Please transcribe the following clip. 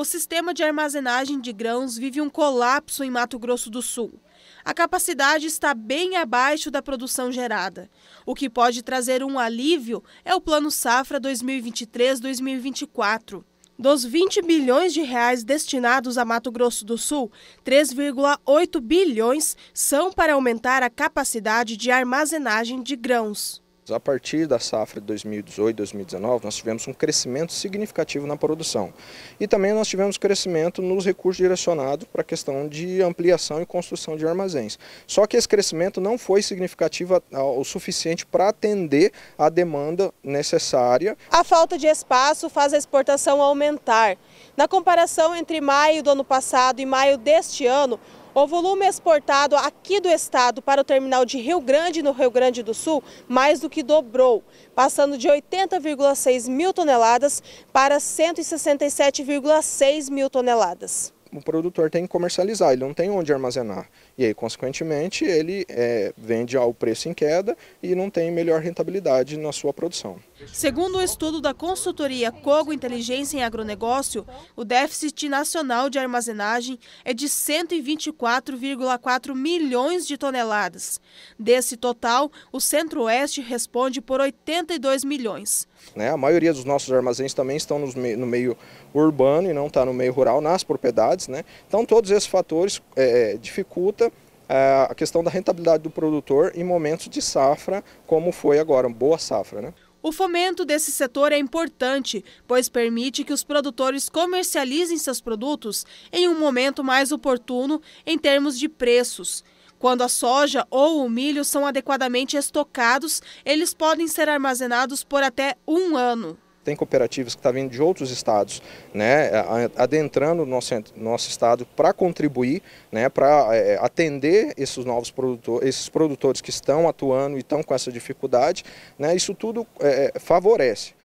O sistema de armazenagem de grãos vive um colapso em Mato Grosso do Sul. A capacidade está bem abaixo da produção gerada. O que pode trazer um alívio é o Plano Safra 2023-2024. Dos 20 bilhões de reais destinados a Mato Grosso do Sul, 3,8 bilhões são para aumentar a capacidade de armazenagem de grãos. A partir da safra de 2018 2019, nós tivemos um crescimento significativo na produção. E também nós tivemos crescimento nos recursos direcionados para a questão de ampliação e construção de armazéns. Só que esse crescimento não foi significativo o suficiente para atender a demanda necessária. A falta de espaço faz a exportação aumentar. Na comparação entre maio do ano passado e maio deste ano, o volume exportado aqui do estado para o terminal de Rio Grande, no Rio Grande do Sul, mais do que dobrou, passando de 80,6 mil toneladas para 167,6 mil toneladas. O produtor tem que comercializar, ele não tem onde armazenar. E aí, consequentemente, ele é, vende ao preço em queda e não tem melhor rentabilidade na sua produção. Segundo um estudo da consultoria Cogo Inteligência em Agronegócio, o déficit nacional de armazenagem é de 124,4 milhões de toneladas. Desse total, o Centro-Oeste responde por 82 milhões. Né, a maioria dos nossos armazéns também estão no meio, no meio urbano e não está no meio rural, nas propriedades. Né? Então todos esses fatores é, é dificultam é, a questão da rentabilidade do produtor em momentos de safra, como foi agora, boa safra. Né? O fomento desse setor é importante, pois permite que os produtores comercializem seus produtos em um momento mais oportuno em termos de preços. Quando a soja ou o milho são adequadamente estocados, eles podem ser armazenados por até um ano tem cooperativas que estão tá vindo de outros estados, né, adentrando no nosso, nosso estado para contribuir, né, para é, atender esses novos produtores, esses produtores que estão atuando e estão com essa dificuldade, né, isso tudo é, é favorece.